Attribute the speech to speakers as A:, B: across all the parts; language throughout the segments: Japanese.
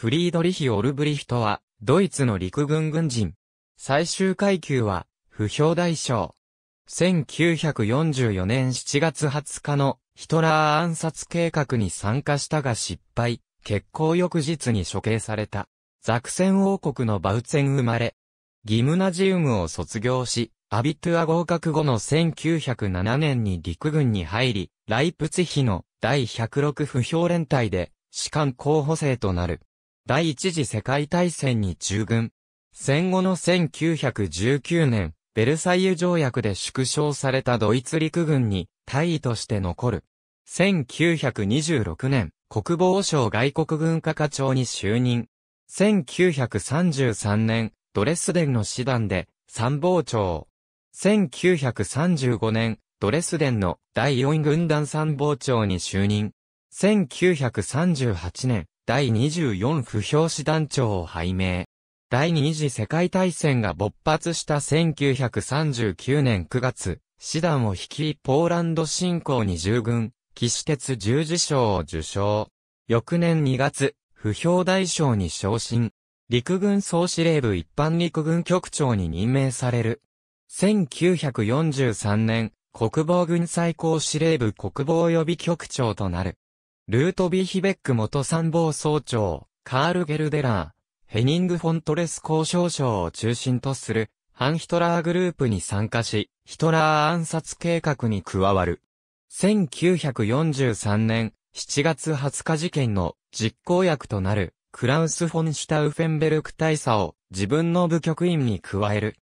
A: フリードリヒ・オルブリヒトは、ドイツの陸軍軍人。最終階級は、不評大将。1944年7月20日のヒトラー暗殺計画に参加したが失敗、決行翌日に処刑された。ザクセン王国のバウツェン生まれ。ギムナジウムを卒業し、アビトゥア合格後の1907年に陸軍に入り、ライプツヒの第106不評連隊で士官候補生となる。第一次世界大戦に従軍。戦後の1919年、ベルサイユ条約で縮小されたドイツ陸軍に大尉として残る。1926年、国防省外国軍課課長に就任。1933年、ドレスデンの師団で参謀長。1935年、ドレスデンの第4軍団参謀長に就任。1938年、第24不評師団長を拝命。第二次世界大戦が勃発した1939年9月、師団を率いポーランド侵攻に従軍、騎士鉄十字章を受賞。翌年2月、不評大将に昇進。陸軍総司令部一般陸軍局長に任命される。1943年、国防軍最高司令部国防予備局長となる。ルートビーヒベック元参謀総長、カール・ゲルデラー、ヘニング・フォントレス交渉省を中心とする、ハン・ヒトラーグループに参加し、ヒトラー暗殺計画に加わる。1943年7月20日事件の実行役となる、クラウス・フォンシュタウフェンベルク大佐を自分の部局員に加える。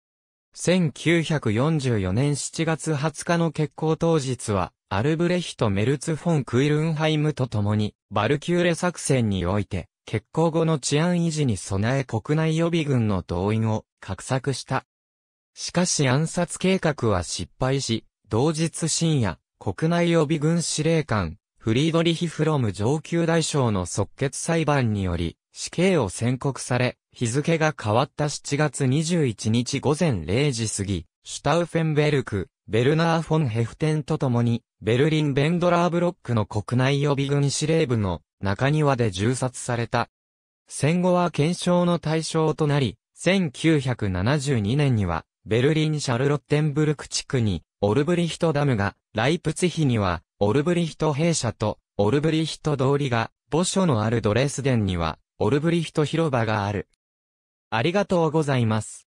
A: 1944年7月20日の決行当日は、アルブレヒト・メルツ・フォン・クイルンハイムと共に、バルキューレ作戦において、決行後の治安維持に備え国内予備軍の動員を、画策した。しかし暗殺計画は失敗し、同日深夜、国内予備軍司令官、フリードリヒ・フロム上級大将の即決裁判により、死刑を宣告され、日付が変わった7月21日午前0時過ぎ、シュタウフェンベルク、ベルナー・フォン・ヘフテンと共に、ベルリン・ベンドラーブロックの国内予備軍司令部の中庭で銃殺された。戦後は検証の対象となり、1972年には、ベルリン・シャルロッテンブルク地区に、オルブリヒトダムが、ライプツヒには、オルブリヒト兵舎と、オルブリヒト通りが、墓所のあるドレスデンには、オルブリヒト広場がある。ありがとうございます。